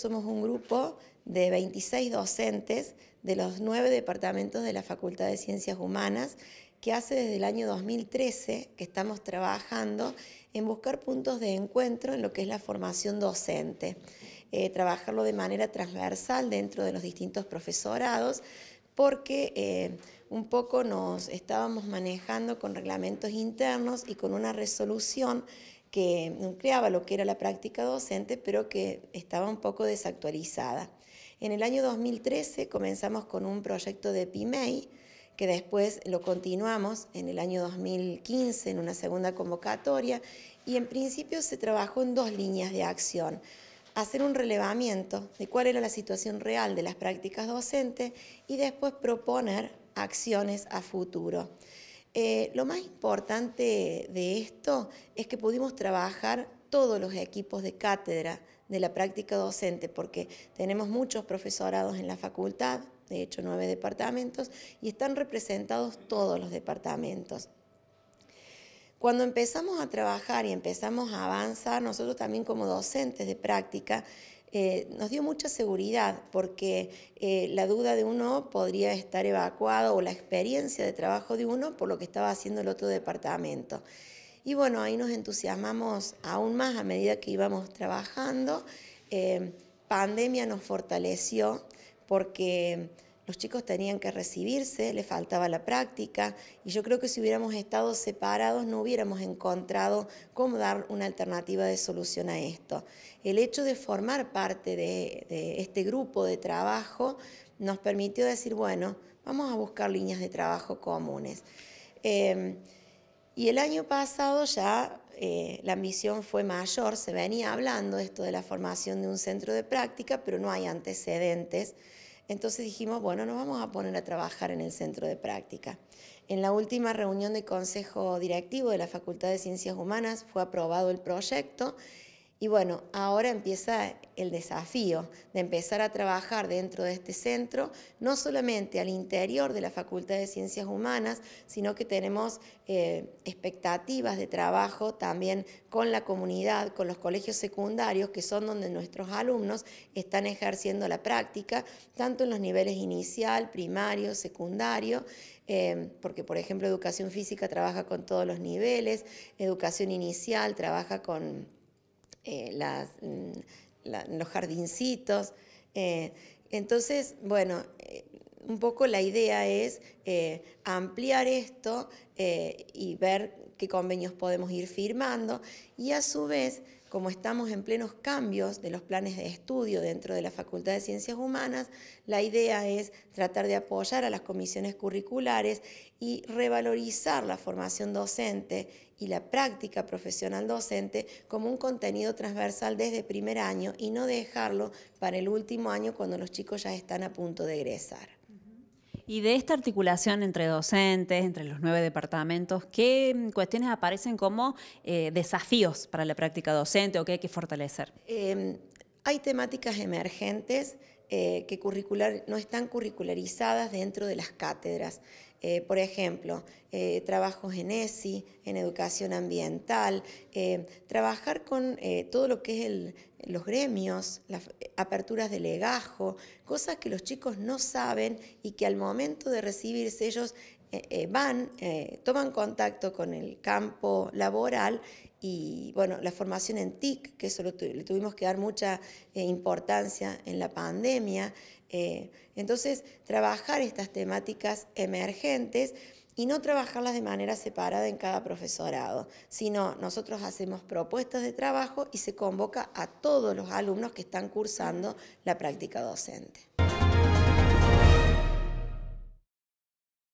Somos un grupo de 26 docentes de los nueve departamentos de la Facultad de Ciencias Humanas que hace desde el año 2013 que estamos trabajando en buscar puntos de encuentro en lo que es la formación docente, eh, trabajarlo de manera transversal dentro de los distintos profesorados, porque eh, un poco nos estábamos manejando con reglamentos internos y con una resolución que nucleaba lo que era la práctica docente, pero que estaba un poco desactualizada. En el año 2013 comenzamos con un proyecto de PIMEI, que después lo continuamos en el año 2015 en una segunda convocatoria, y en principio se trabajó en dos líneas de acción hacer un relevamiento de cuál era la situación real de las prácticas docentes y después proponer acciones a futuro. Eh, lo más importante de esto es que pudimos trabajar todos los equipos de cátedra de la práctica docente, porque tenemos muchos profesorados en la facultad, de hecho nueve departamentos, y están representados todos los departamentos. Cuando empezamos a trabajar y empezamos a avanzar, nosotros también como docentes de práctica, eh, nos dio mucha seguridad porque eh, la duda de uno podría estar evacuada o la experiencia de trabajo de uno por lo que estaba haciendo el otro departamento. Y bueno, ahí nos entusiasmamos aún más a medida que íbamos trabajando. Eh, pandemia nos fortaleció porque los chicos tenían que recibirse, le faltaba la práctica y yo creo que si hubiéramos estado separados no hubiéramos encontrado cómo dar una alternativa de solución a esto. El hecho de formar parte de, este grupo de trabajo nos permitió decir, bueno, vamos a buscar líneas de trabajo comunes. Em, y el año pasado ya eh, la ambición fue mayor, se venía hablando esto de la formación de un centro de práctica, pero no hay antecedentes. Entonces dijimos, bueno, nos vamos a poner a trabajar en el centro de práctica. En la última reunión de consejo directivo de la Facultad de Ciencias Humanas fue aprobado el proyecto y bueno, ahora empieza el desafío de empezar a trabajar dentro de este centro, no solamente al interior de la Facultad de Ciencias Humanas, sino que tenemos eh, expectativas de trabajo también con la comunidad, con los colegios secundarios, que son donde nuestros alumnos están ejerciendo la práctica, tanto en los niveles inicial, primario, secundario, eh, porque por ejemplo educación física trabaja con todos los niveles, educación inicial trabaja con eh, las, mm, los jardincitos. Eh, entonces, bueno, eh, un poco la idea es eh, ampliar esto eh, y ver qué convenios podemos ir firmando y a su vez, como estamos en plenos cambios de los planes de estudio dentro de la Facultad de Ciencias Humanas, la idea es tratar de apoyar a las comisiones curriculares y revalorizar la formación docente y la práctica profesional docente como un contenido transversal desde primer año y no dejarlo para el último año cuando los chicos ya están a punto de egresar. Y de esta articulación entre docentes, entre los nueve departamentos, ¿qué mm, cuestiones aparecen como eh, desafíos para la práctica docente o qué hay que fortalecer? Em, hay temáticas emergentes eh, que curricular, no están curricularizadas dentro de las cátedras. Eh, por ejemplo, eh, trabajos en ESI, en educación ambiental, trabajar con todo lo que es los gremios, las aperturas de legajo, cosas que los chicos no saben y que al momento de recibirse ellos eh, eh, van, eh, toman contacto con el campo laboral y bueno, la formación en TIC, que eso le tuvimos que dar mucha importancia en la pandemia. entonces, trabajar estas temáticas emergentes y no trabajarlas de manera separada en cada profesorado, sino nosotros hacemos propuestas de trabajo y se convoca a todos los alumnos que están cursando la práctica docente.